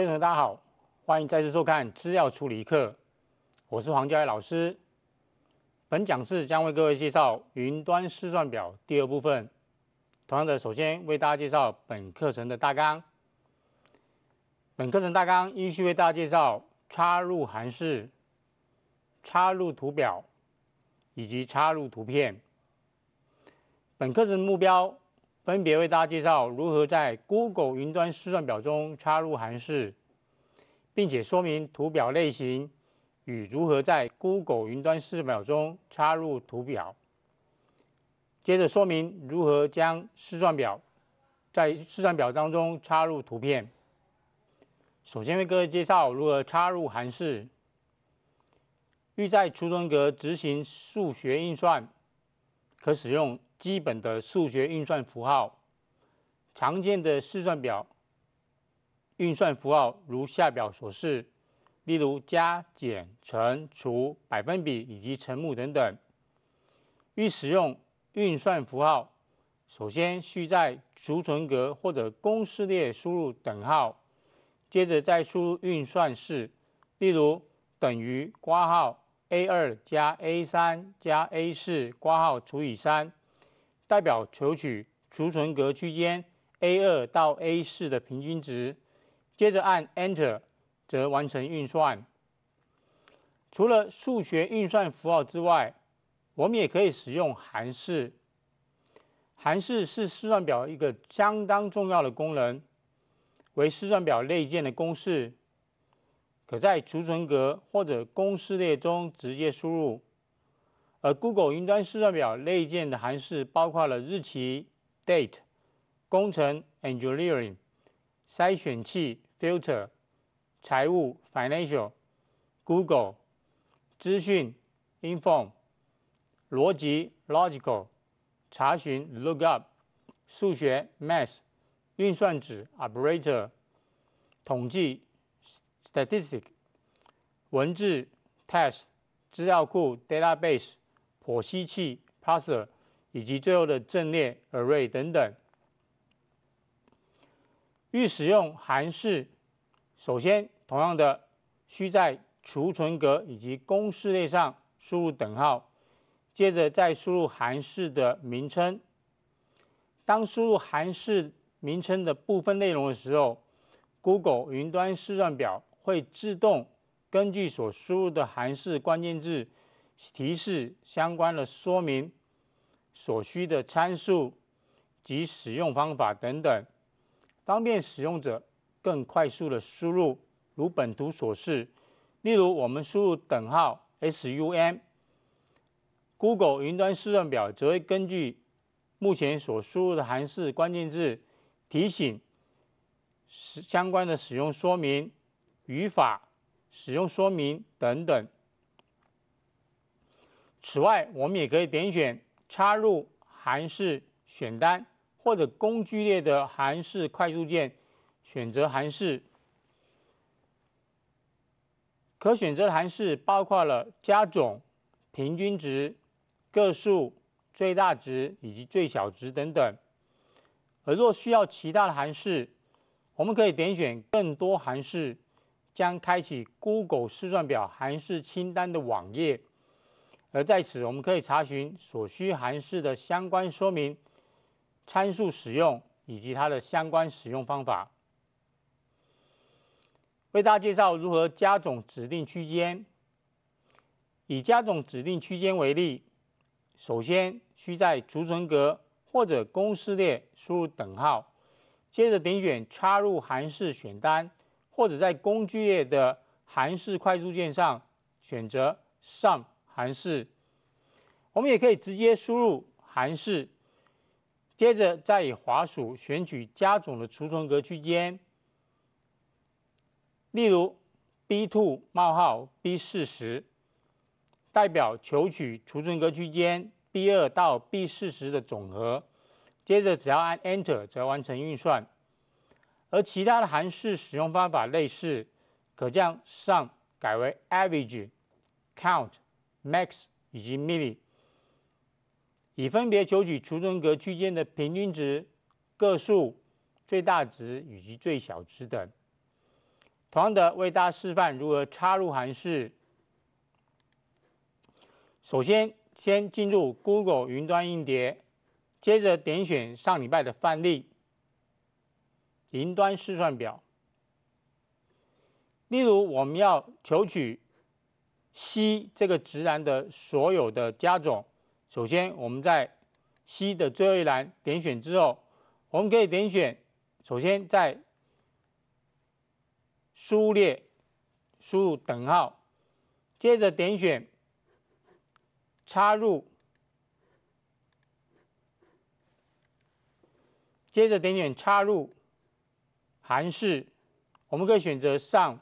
位同学，大家好，欢迎再次收看资料处理课，我是黄教伟老师。本讲次将为各位介绍云端试算表第二部分。同样的，首先为大家介绍本课程的大纲。本课程大纲依序为大家介绍插入函数、插入图表以及插入图片。本课程目标。分别为大家介绍如何在 Google 云端试算表中插入函数，并且说明图表类型与如何在 Google 云端试算表中插入图表。接着说明如何将试算表在试算表当中插入图片。首先为各位介绍如何插入函数。欲在初存格执行数学运算，可使用。基本的数学运算符号、常见的试算表运算符号如下表所示，例如加、减、乘、除、百分比以及乘母等等。欲使用运算符号，首先需在储存格或者公式列输入等号，接着再输入运算式，例如等于括号 A 二加 A 三加 A 四括号除以三。代表求取储存格区间 A2 到 A4 的平均值，接着按 Enter 则完成运算。除了数学运算符号之外，我们也可以使用函数。函数是试算表一个相当重要的功能，为试算表内建的公式，可在储存格或者公式列中直接输入。而 Google 云端试算表内建的函数包括了日期 (date)、工程 (engineering)、筛选器 (filter)、财务 (financial)、Google、资讯 (inform)、逻辑 (logical)、查询 (lookup)、数学 (math)、运算子 (operator)、统计 (statistic)、文字 (text)、资料库 (database)。火吸器 （paser） 以及最后的阵列 （array） 等等。欲使用韩式，首先同样的，需在储存格以及公式列上输入等号，接着再输入韩式的名称。当输入韩式名称的部分内容的时候，Google 云端试算表会自动根据所输入的韩式关键字。提示相关的说明、所需的参数及使用方法等等，方便使用者更快速的输入。如本图所示，例如我们输入等号 SUM，Google 云端试算表则会根据目前所输入的函式关键字，提醒相关的使用说明、语法、使用说明等等。此外，我们也可以点选“插入”韩式选单，或者工具列的韩式快速键，选择韩式。可选择的函数包括了加总、平均值、个数、最大值以及最小值等等。而若需要其他的函数，我们可以点选“更多函数”，将开启 Google 试算表函数清单的网页。而在此，我们可以查询所需函数的相关说明、参数使用以及它的相关使用方法。为大家介绍如何加总指定区间。以加总指定区间为例，首先需在储存格或者公式列输入等号，接着点选插入函数选单，或者在工具列的函数快速键上选择 SUM。函式。我们也可以直接输入函式，接着再以滑鼠选取加总的储存格区间，例如 B2 冒号 B40，代表求取储存格区间 B2 到 B40 的总和。接着只要按 Enter 则完成运算。而其他的函式使用方法类似，可将 Sum 改为 Average、Count。MAX 以及 MIN，以分别求取储存格区间的平均值、个数、最大值以及最小值等。同样的，为大家示范如何插入函数。首先，先进入 Google 云端硬碟，接着点选上礼拜的范例“云端试算表”。例如，我们要求取。C 这个值栏的所有的加总，首先我们在 C 的最后一栏点选之后，我们可以点选，首先在输列输入等号，接着点选插入，接着点选插入函数，我们可以选择 s m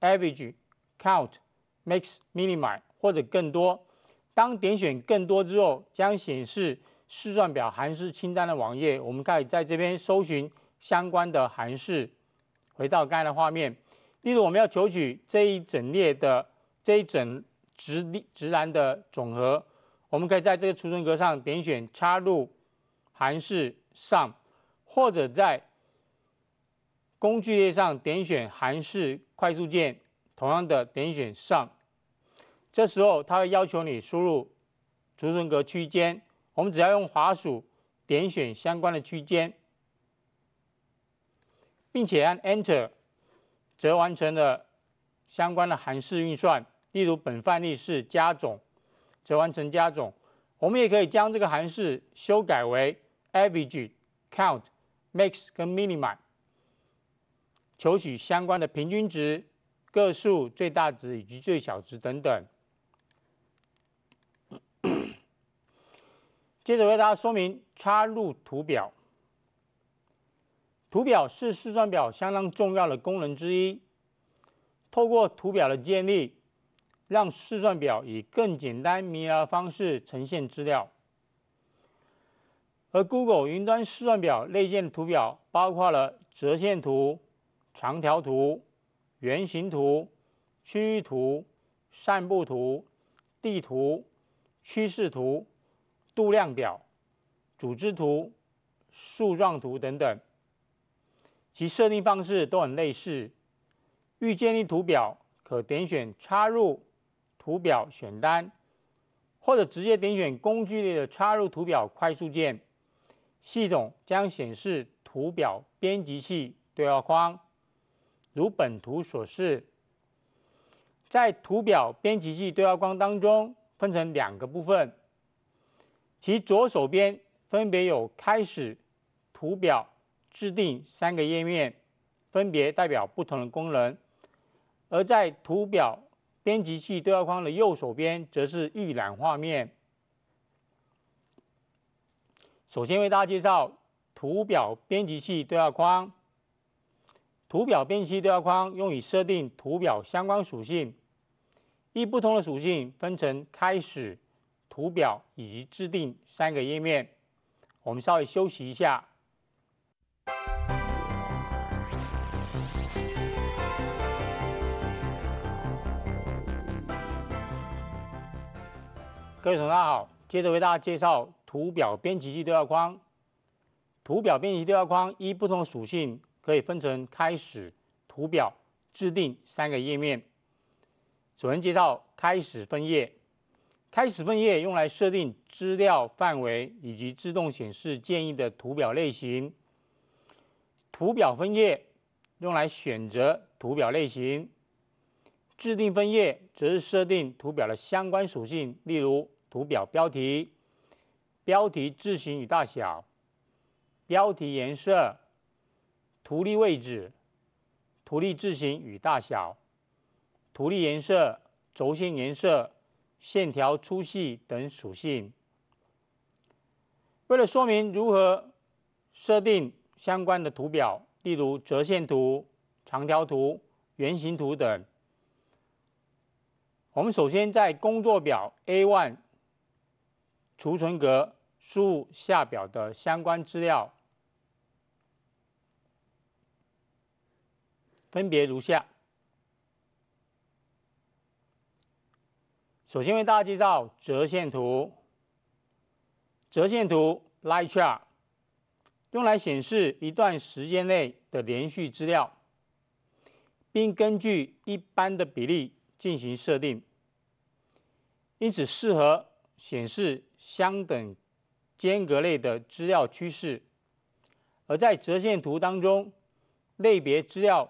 AVERAGE、COUNT。Makes minimal 或者更多，当点选更多之后，将显示试算表函数清单的网页。我们可以在这边搜寻相关的函数。回到刚才的画面，例如我们要求取这一整列的这一整直直栏的总和，我们可以在这个储存格上点选插入函数 SUM，或者在工具列上点选函数快速键。同样的，点选上，这时候它会要求你输入储存格区间。我们只要用滑鼠点选相关的区间，并且按 Enter，则完成了相关的函数运算。例如，本范例是加总，则完成加总。我们也可以将这个函数修改为 Average、Count、Max 跟 Minimum，求取相关的平均值。个数、最大值以及最小值等等。接着为大家说明插入图表。图表是试算表相当重要的功能之一，透过图表的建立，让试算表以更简单明了的方式呈现资料。而 Google 云端试算表内建图表包括了折线图、长条图。圆形图、区域图、散布图、地图、趋势图、度量表、组织图、树状图等等，其设定方式都很类似。预建立图表，可点选“插入”图表选单，或者直接点选工具列的“插入图表”快速键，系统将显示图表编辑器对话框。如本图所示，在图表编辑器对话框当中，分成两个部分。其左手边分别有“开始”、“图表”、“制定”三个页面，分别代表不同的功能；而在图表编辑器对话框的右手边，则是预览画面。首先为大家介绍图表编辑器对话框。图表编辑对话框用以设定图表相关属性，依不同的属性分成开始、图表以及制定三个页面。我们稍微休息一下。各位同学好，接着为大家介绍图表编辑器对话框。图表编辑器对话框依不同的属性。可以分成开始、图表、制定三个页面。首先介绍开始分页。开始分页用来设定资料范围以及自动显示建议的图表类型。图表分页用来选择图表类型。制定分页则是设定图表的相关属性，例如图表标题、标题字型与大小、标题颜色。图例位置、图例字形与大小、图例颜色、轴线颜色、线条粗细等属性。为了说明如何设定相关的图表，例如折线图、长条图、圆形图等，我们首先在工作表 A1 储存格输入下表的相关资料。分别如下。首先为大家介绍折线图。折线图 （Line Chart） 用来显示一段时间内的连续资料，并根据一般的比例进行设定，因此适合显示相等间隔类的资料趋势。而在折线图当中，类别资料。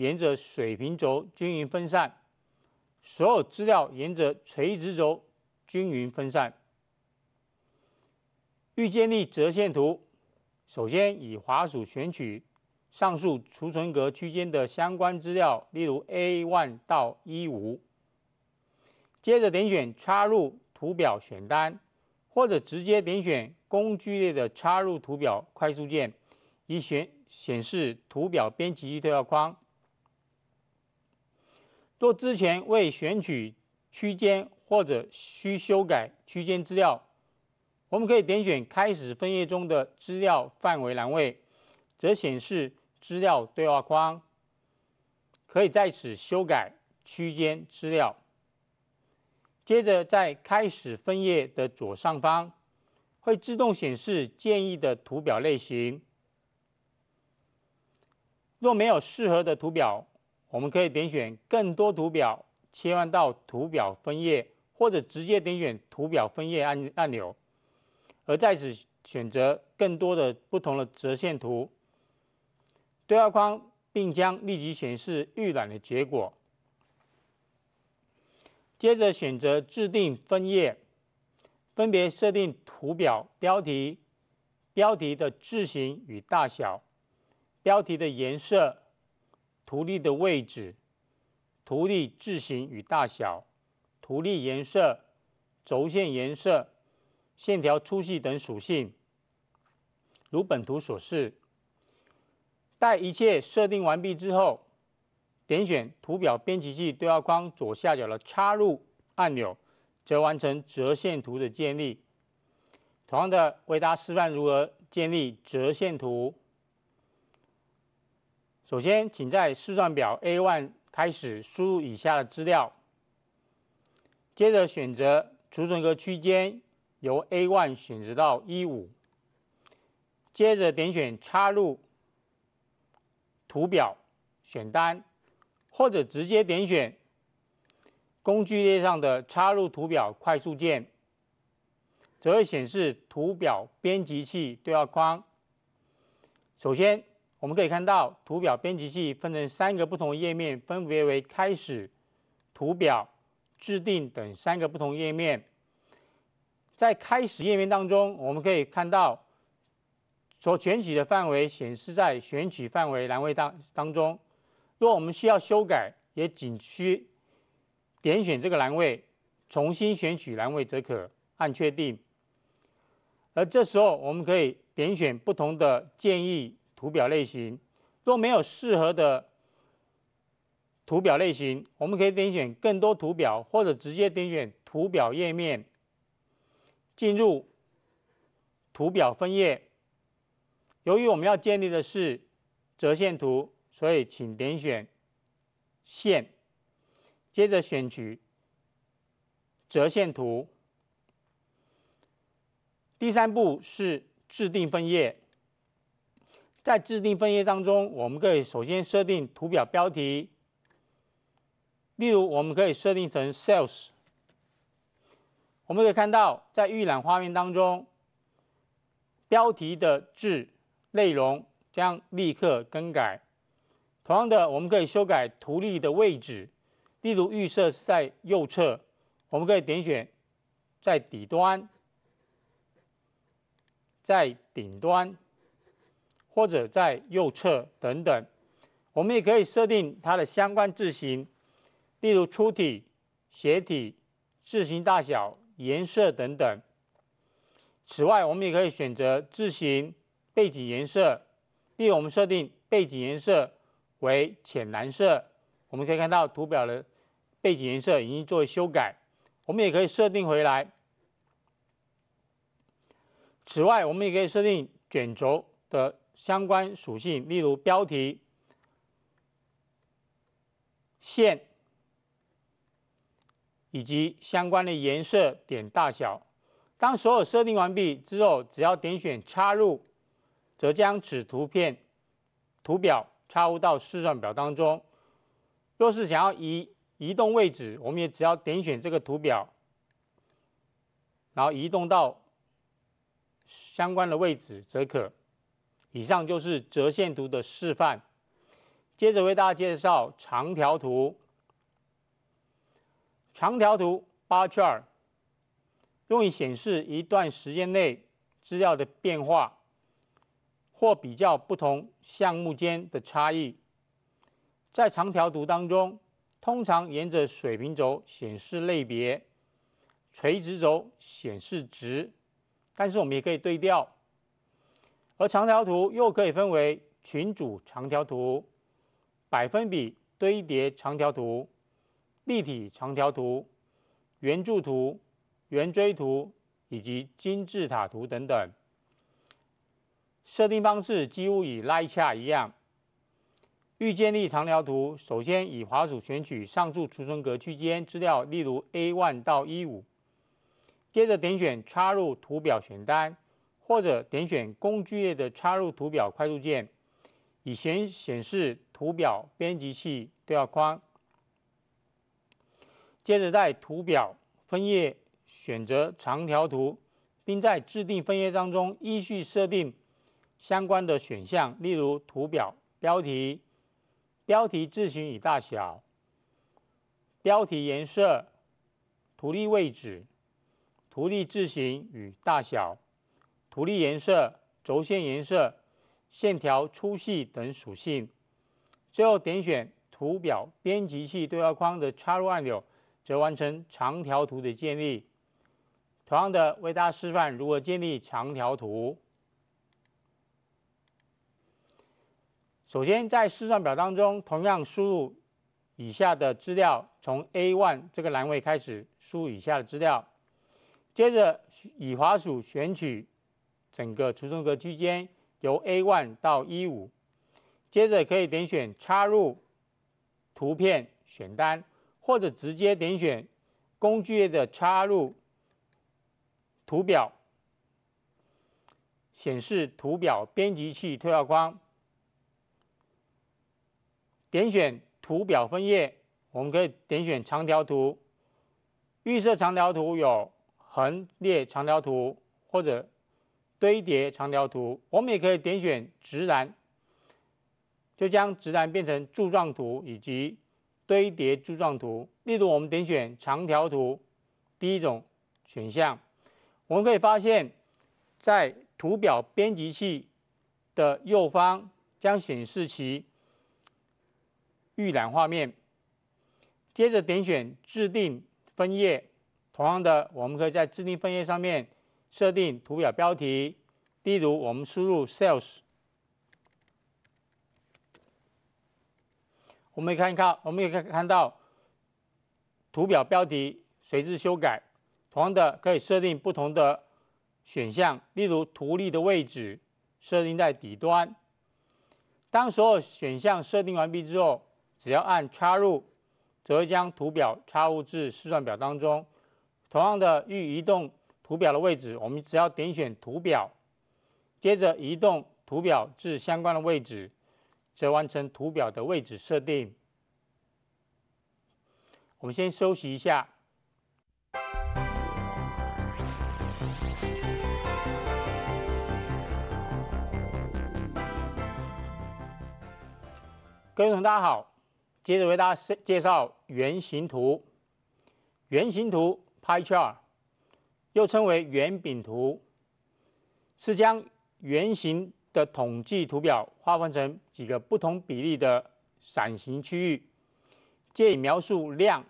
沿着水平轴均匀分散，所有资料沿着垂直轴均匀分散。预建立折线图，首先以滑鼠选取上述储存格区间的相关资料，例如 A1 到 E5。接着点选“插入图表”选单，或者直接点选工具列的“插入图表”快速键，以选显示图表编辑对话框。若之前未选取区间或者需修改区间资料，我们可以点选“开始分页”中的“资料范围”栏位，则显示资料对话框，可以在此修改区间资料。接着在“开始分页”的左上方，会自动显示建议的图表类型。若没有适合的图表，我们可以点选“更多图表”，切换到“图表分页”，或者直接点选“图表分页”按按钮，而在此选择更多的不同的折线图对话框，并将立即显示预览的结果。接着选择“制定分页”，分别设定图表标题、标题的字型与大小、标题的颜色。图例的位置、图例字形与大小、图例颜色、轴线颜色、线条粗细等属性，如本图所示。待一切设定完毕之后，点选图表编辑器对话框左下角的“插入”按钮，则完成折线图的建立。同样的，为大家示范如何建立折线图。首先，请在试算表 A1 开始输入以下的资料。接着选择储存格区间，由 A1 选择到1 5接着点选“插入图表”选单，或者直接点选工具列上的“插入图表”快速键，则会显示图表编辑器对话框。首先，我们可以看到，图表编辑器分成三个不同页面，分别为开始、图表、制定等三个不同页面。在开始页面当中，我们可以看到所选取的范围显示在选取范围栏位当当中。若我们需要修改，也仅需点选这个栏位，重新选取栏位则可按确定。而这时候，我们可以点选不同的建议。图表类型，若没有适合的图表类型，我们可以点选更多图表，或者直接点选图表页面，进入图表分页。由于我们要建立的是折线图，所以请点选线，接着选取折线图。第三步是制定分页。在制定分页当中，我们可以首先设定图表标题，例如我们可以设定成 Sales。我们可以看到，在预览画面当中，标题的字内容将立刻更改。同样的，我们可以修改图例的位置，例如预设是在右侧，我们可以点选在底端、在顶端。或者在右侧等等，我们也可以设定它的相关字型，例如粗体、斜体、字型大小、颜色等等。此外，我们也可以选择字型、背景颜色。例如，我们设定背景颜色为浅蓝色，我们可以看到图表的背景颜色已经做修改。我们也可以设定回来。此外，我们也可以设定卷轴的。相关属性，例如标题、线以及相关的颜色、点大小。当所有设定完毕之后，只要点选“插入”，则将此图片、图表插入到试算表当中。若是想要移移动位置，我们也只要点选这个图表，然后移动到相关的位置则可。以上就是折线图的示范。接着为大家介绍长条图。长条图八圈，用于显示一段时间内资料的变化，或比较不同项目间的差异。在长条图当中，通常沿着水平轴显示类别，垂直轴显示值。但是我们也可以对调。而长条图又可以分为群组长条图、百分比堆叠长条图、立体长条图、圆柱图、圆锥图以及金字塔图等等。设定方式几乎与拉一下一样。预建立长条图，首先以滑鼠选取上述储存格区间资料，例如 A1 到 E5，接着点选“插入图表”选单。或者点选工具页的插入图表快速键，以显显示图表编辑器对话框。接着在图表分页选择长条图，并在制定分页当中依序设定相关的选项，例如图表标题、标题字型与大小、标题颜色、图例位置、图例字型与大小。图例颜色、轴线颜色、线条粗细等属性。最后点选图表编辑器对话框的插入按钮，则完成长条图的建立。同样的，为大家示范如何建立长条图。首先，在试算表当中，同样输入以下的资料，从 A1 这个栏位开始输以下的资料。接着，以滑鼠选取。整个储存格区间由 A1 到 E5，接着可以点选插入图片选单，或者直接点选工具页的插入图表，显示图表编辑器对话框，点选图表分页，我们可以点选长条图，预设长条图有横列长条图或者。堆叠长条图，我们也可以点选直栏，就将直栏变成柱状图以及堆叠柱状图。例如，我们点选长条图第一种选项，我们可以发现，在图表编辑器的右方将显示其预览画面。接着点选制定分页，同样的，我们可以在制定分页上面。设定图表标题，例如我们输入 “sales”，我们看一看，我们也可以看到图表标题随之修改。同样的，可以设定不同的选项，例如图例的位置设定在底端。当所有选项设定完毕之后，只要按插入，则会将图表插入至试算表当中。同样的，欲移动。图表的位置，我们只要点选图表，接着移动图表至相关的位置，则完成图表的位置设定。我们先休息一下。各位同学，大家好，接着为大家介介绍圆形图，圆形图 Pie Chart。又称为圆饼图，是将圆形的统计图表划分成几个不同比例的伞形区域，借以描述量、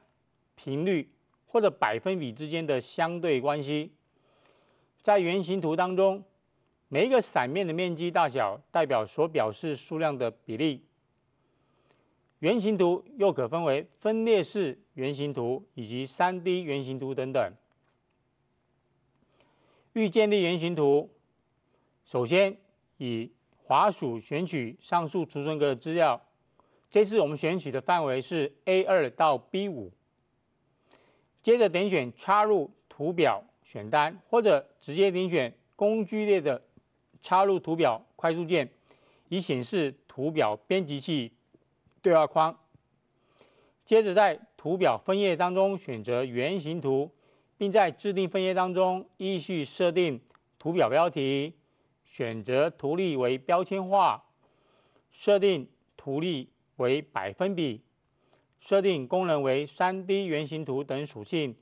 频率或者百分比之间的相对关系。在圆形图当中，每一个伞面的面积大小代表所表示数量的比例。圆形图又可分为分列式圆形图以及 3D 圆形图等等。欲建立原型图，首先以滑鼠选取上述储存格的资料，这次我们选取的范围是 A2 到 B5。接着点选“插入图表”选单，或者直接点选工具列的“插入图表”快速键，以显示图表编辑器对话框。接着在图表分页当中选择“原型图”。并在制定分页当中，依序设定图表标题，选择图例为标签化，设定图例为百分比，设定功能为三 D 原型图等属性，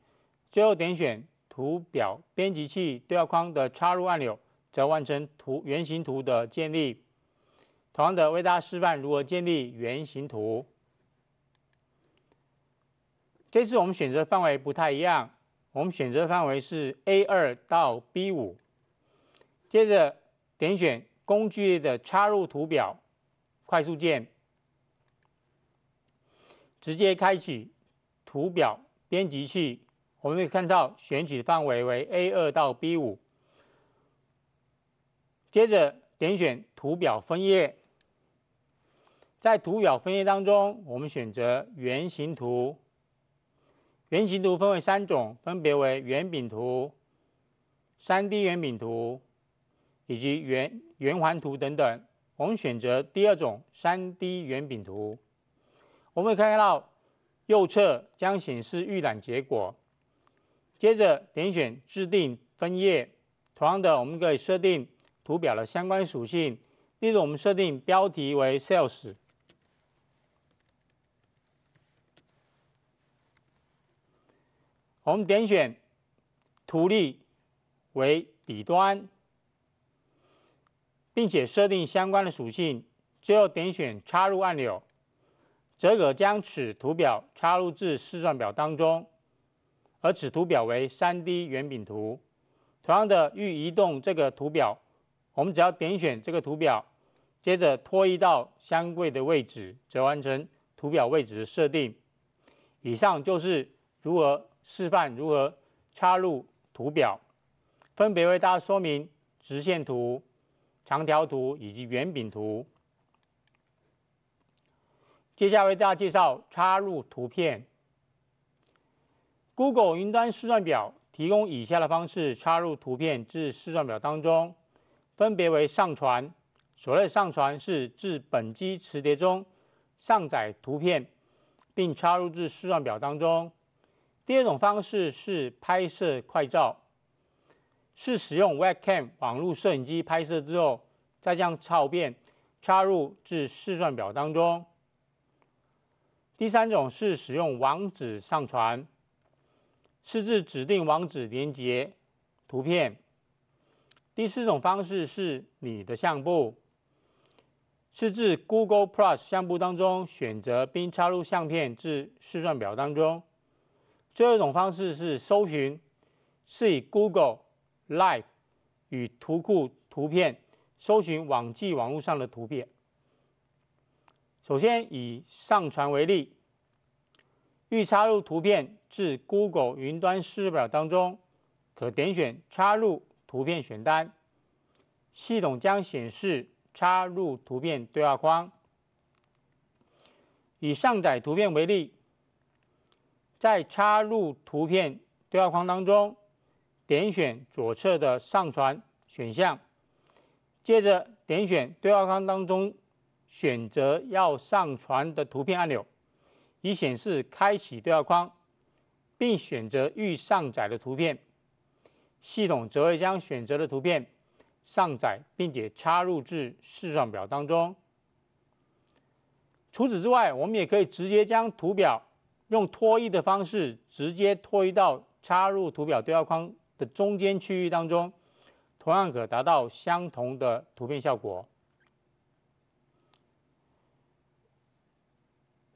最后点选图表编辑器对话框的插入按钮，则完成图原型图的建立。同样的，为大家示范如何建立原型图。这次我们选择范围不太一样。我们选择范围是 A2 到 B5，接着点选工具的插入图表快速键，直接开启图表编辑器，我们可以看到选取范围为 A2 到 B5，接着点选图表分页，在图表分页当中，我们选择圆形图。原型图分为三种，分别为圆饼图、3D 圆饼图以及圆圆环图等等。我们选择第二种 3D 圆饼图，我们可以看到右侧将显示预览结果。接着点选制定分页，同样的，我们可以设定图表的相关属性，例如我们设定标题为 Sales。我们点选图例为底端，并且设定相关的属性，最后点选插入按钮，则可将此图表插入至试算表当中。而此图表为三 D 圆饼图。同样的，欲移动这个图表，我们只要点选这个图表，接着拖移到相对的位置，则完成图表位置的设定。以上就是如何。示范如何插入图表，分别为大家说明直线图、长条图以及圆饼图。接下来为大家介绍插入图片。Google 云端试算表提供以下的方式插入图片至试算表当中，分别为上传，所谓上传是至本机磁碟中上载图片，并插入至试算表当中。第二种方式是拍摄快照，是使用 Webcam 网络摄影机拍摄之后，再将超变插入至试算表当中。第三种是使用网址上传，设置指定网址连接图片。第四种方式是你的相簿，设置 Google Plus 相簿当中选择并插入相片至试算表当中。第二种方式是搜寻，是以 Google、Live 与图库图片搜寻网际网络上的图片。首先以上传为例，欲插入图片至 Google 云端视表当中，可点选「插入图片」选单，系统将显示「插入图片」对话框。以上载图片为例。在插入图片对话框当中，点选左侧的上传选项，接着点选对话框当中选择要上传的图片按钮，以显示开启对话框，并选择预上载的图片，系统则会将选择的图片上载，并且插入至试算表当中。除此之外，我们也可以直接将图表。用拖移的方式直接拖移到插入图表对话框的中间区域当中，同样可达到相同的图片效果。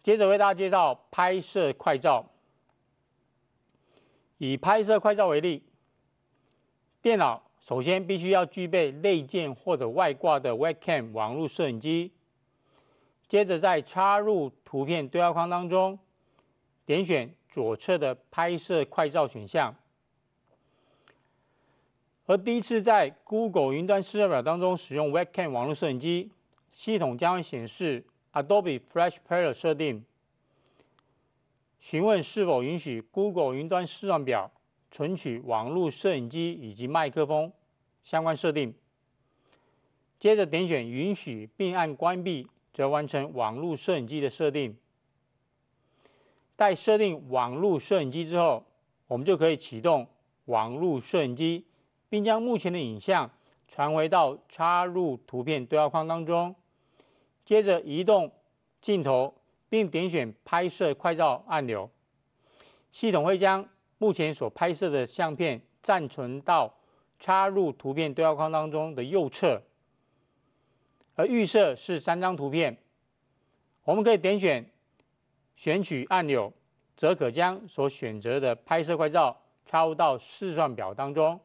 接着为大家介绍拍摄快照。以拍摄快照为例，电脑首先必须要具备内建或者外挂的 Webcam 网络摄影机，接着在插入图片对话框当中。点选左侧的拍摄快照选项。而第一次在 Google 云端视讯表当中使用 Webcam 网络摄影机，系统将会显示 Adobe Flash Player 设定，询问是否允许 Google 云端视讯表存取网络摄影机以及麦克风相关设定。接着点选允许，并按关闭，则完成网络摄影机的设定。在设定网络摄影机之后，我们就可以启动网络摄影机，并将目前的影像传回到插入图片对话框当中。接着移动镜头，并点选拍摄快照按钮，系统会将目前所拍摄的相片暂存到插入图片对话框当中的右侧，而预设是三张图片，我们可以点选。选取按钮，则可将所选择的拍摄快照插入到试算表当中。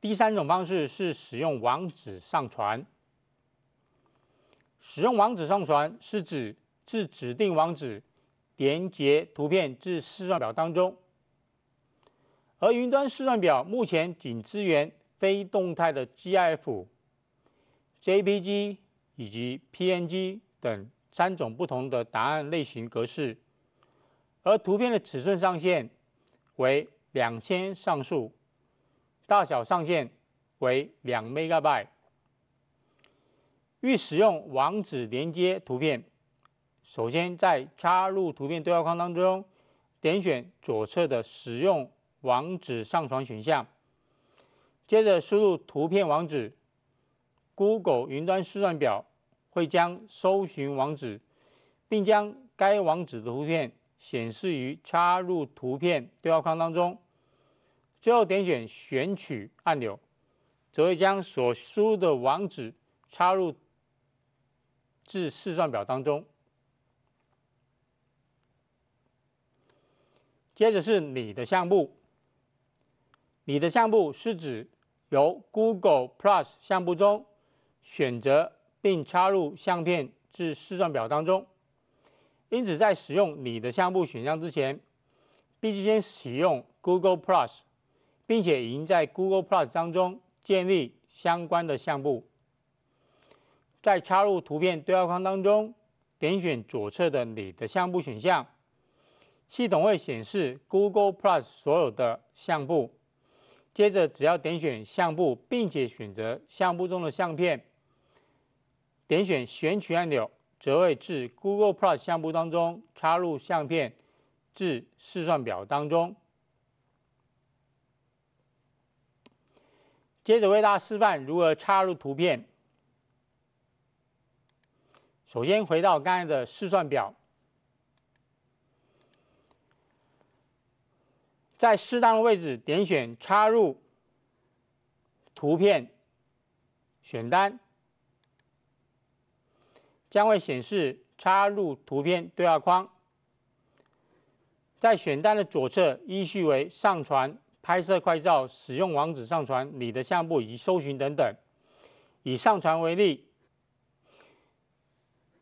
第三种方式是使用网址上传。使用网址上传是指自指定网址连接图片至试算表当中，而云端试算表目前仅支援非动态的 GIF、JPG。以及 PNG 等三种不同的答案类型格式，而图片的尺寸上限为两千像素，大小上限为两 megabyte。欲使用网址连接图片，首先在插入图片对话框当中，点选左侧的使用网址上传选项，接着输入图片网址。Google 云端试算表会将搜寻网址，并将该网址的图片显示于插入图片对话框当中。最后点选选取按钮，则会将所输的网址插入至试算表当中。接着是你的项目，你的项目是指由 Google Plus 项目中。选择并插入相片至视算表当中。因此，在使用你的相簿选项之前，必须先使用 Google Plus，并且已经在 Google Plus 当中建立相关的相簿。在插入图片对话框当中，点选左侧的你的相簿选项，系统会显示 Google Plus 所有的相簿。接着，只要点选相簿，并且选择相簿中的相片。点选“选取”按钮，则会至 Google Plus 相簿当中插入相片至试算表当中。接着为大家示范如何插入图片。首先回到刚才的试算表，在适当的位置点选“插入图片”选单。将会显示插入图片对话框，在选单的左侧依序为上传、拍摄快照、使用网址上传、你的相簿以及搜寻等等。以上传为例，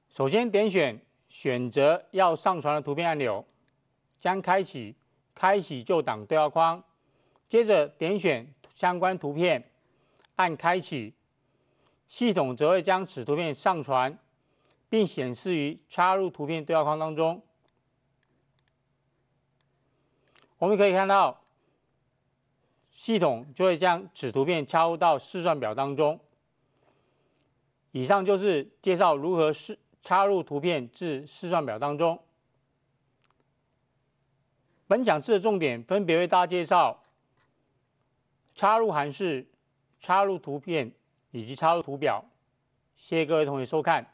首先点选选择要上传的图片按钮，将开启开启旧档对话框，接着点选相关图片，按开启，系统则会将此图片上传。并显示于插入图片对话框当中。我们可以看到，系统就会将此图片插入到试算表当中。以上就是介绍如何试插入图片至试算表当中。本讲次的重点分别为大家介绍插入函数、插入图片以及插入图表。谢谢各位同学收看。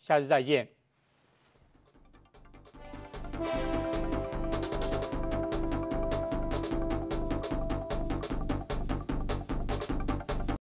下次再见。